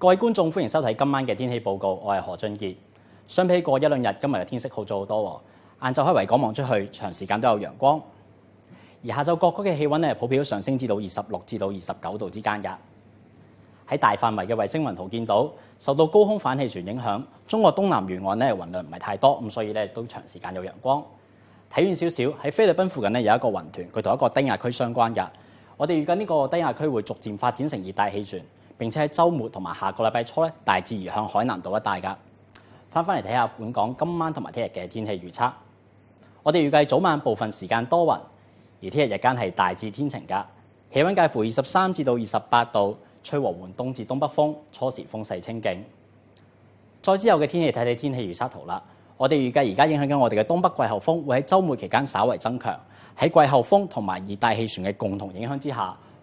各位觀眾，歡迎收睇今晚嘅天氣報告，我係何俊傑。相比過一兩日，今日嘅天色好咗好多。晏晝喺維港望出去，長時間都有陽光。而下晝各區嘅氣温咧，普遍都上升至到二十六至到二十九度之間嘅。喺大範圍嘅衛星雲圖見到，受到高空反氣旋影響，中國東南沿岸咧雲量唔係太多，咁所以咧都長時間有陽光。睇遠少少，喺菲律賓附近咧有一個雲團，佢同一個低壓區相關嘅。我哋預計呢個低壓區會逐漸發展成熱帶氣旋。並且喺週末同埋下個禮拜初咧，大致移向海南島一帶噶。翻返嚟睇下本港今晚同埋聽日嘅天氣預測。我哋預計早晚部分時間多雲，而聽日日間係大致天晴噶，氣温介乎二十三至到二十八度，吹和緩東至東北風，初時風勢清勁。再之後嘅天氣睇睇天氣預測圖啦。我哋預計而家影響緊我哋嘅東北季候風會喺週末期間稍為增強，喺季候風同埋熱帶氣旋嘅共同影響之下。